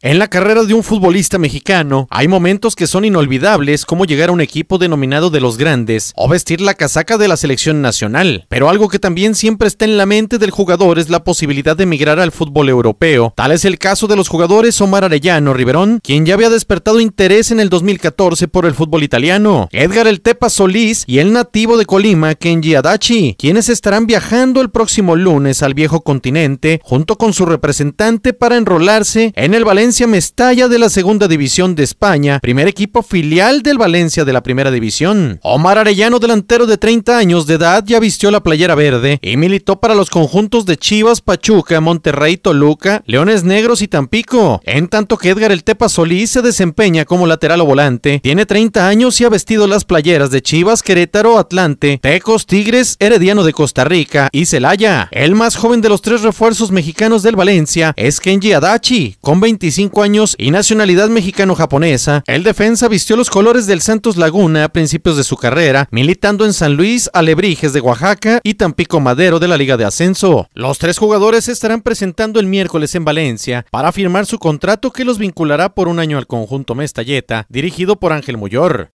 En la carrera de un futbolista mexicano hay momentos que son inolvidables como llegar a un equipo denominado de los grandes o vestir la casaca de la selección nacional, pero algo que también siempre está en la mente del jugador es la posibilidad de emigrar al fútbol europeo. Tal es el caso de los jugadores Omar Arellano Riverón, quien ya había despertado interés en el 2014 por el fútbol italiano, Edgar El Tepa Solís y el nativo de Colima Kenji Adachi, quienes estarán viajando el próximo lunes al viejo continente junto con su representante para enrolarse en el Valencia Valencia Mestalla de la Segunda División de España, primer equipo filial del Valencia de la Primera División. Omar Arellano, delantero de 30 años de edad, ya vistió la playera verde y militó para los conjuntos de Chivas, Pachuca, Monterrey, Toluca, Leones Negros y Tampico. En tanto que Edgar El Tepa Solís se desempeña como lateral o volante, tiene 30 años y ha vestido las playeras de Chivas, Querétaro, Atlante, Tecos, Tigres, Herediano de Costa Rica y Celaya. El más joven de los tres refuerzos mexicanos del Valencia es Kenji Adachi, con 25 años y nacionalidad mexicano-japonesa, el defensa vistió los colores del Santos Laguna a principios de su carrera, militando en San Luis, Alebrijes de Oaxaca y Tampico Madero de la Liga de Ascenso. Los tres jugadores estarán presentando el miércoles en Valencia para firmar su contrato que los vinculará por un año al conjunto Mestalleta, dirigido por Ángel Muyor.